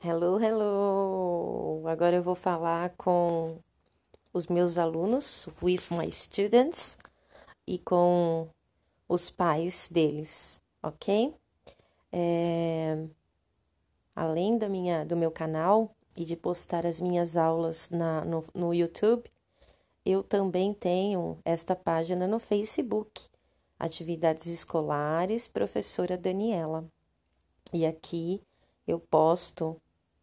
Hello, hello! Agora eu vou falar com os meus alunos, with my students, e com os pais deles, ok? É... Além da minha, do meu canal e de postar as minhas aulas na, no, no YouTube, eu também tenho esta página no Facebook, Atividades Escolares Professora Daniela. E aqui eu posto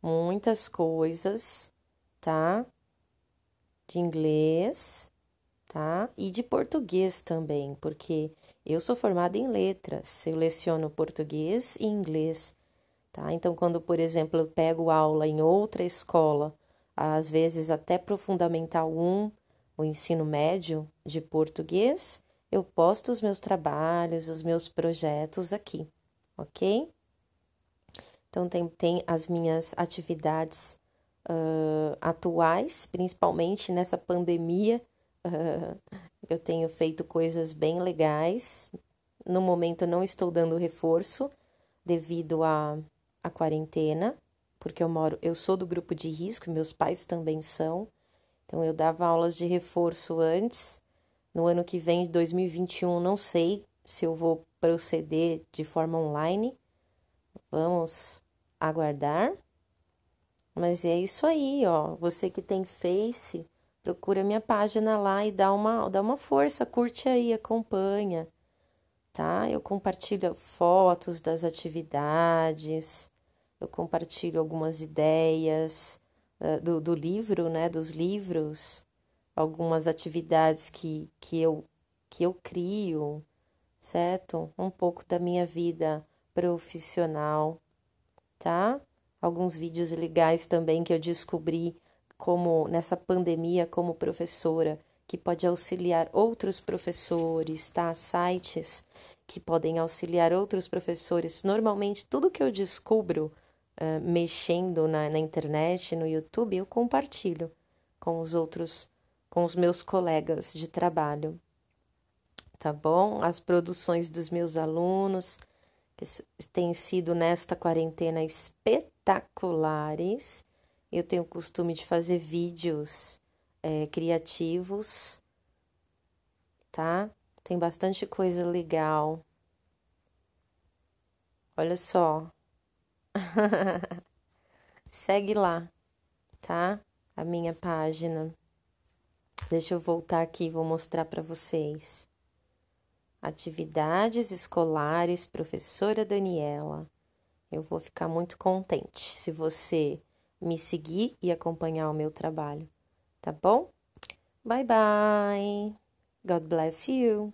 muitas coisas, tá? De inglês, tá? E de português também, porque eu sou formada em letras, eu leciono português e inglês, tá? Então, quando, por exemplo, eu pego aula em outra escola, às vezes até para o Fundamental 1, o ensino médio de português, eu posto os meus trabalhos, os meus projetos aqui, ok? Então, tem, tem as minhas atividades uh, atuais, principalmente nessa pandemia. Uh, eu tenho feito coisas bem legais. No momento, não estou dando reforço devido à, quarentena, porque eu moro, eu sou do grupo de risco, meus pais também são. Então, eu dava aulas de reforço antes. No ano que vem, 2021, não sei se eu vou proceder de forma online. Vamos aguardar. Mas é isso aí, ó. Você que tem Face, procura minha página lá e dá uma, dá uma força, curte aí, acompanha, tá? Eu compartilho fotos das atividades, eu compartilho algumas ideias uh, do, do livro, né? Dos livros, algumas atividades que, que, eu, que eu crio, certo? Um pouco da minha vida profissional tá? Alguns vídeos legais também que eu descobri como nessa pandemia como professora que pode auxiliar outros professores, tá? Sites que podem auxiliar outros professores. Normalmente tudo que eu descubro uh, mexendo na, na internet, no YouTube, eu compartilho com os outros, com os meus colegas de trabalho, tá bom? As produções dos meus alunos têm sido nesta quarentena espetaculares. Eu tenho o costume de fazer vídeos é, criativos, tá? Tem bastante coisa legal. Olha só. Segue lá, tá? A minha página. Deixa eu voltar aqui, vou mostrar para vocês atividades escolares, professora Daniela. Eu vou ficar muito contente se você me seguir e acompanhar o meu trabalho, tá bom? Bye bye. God bless you.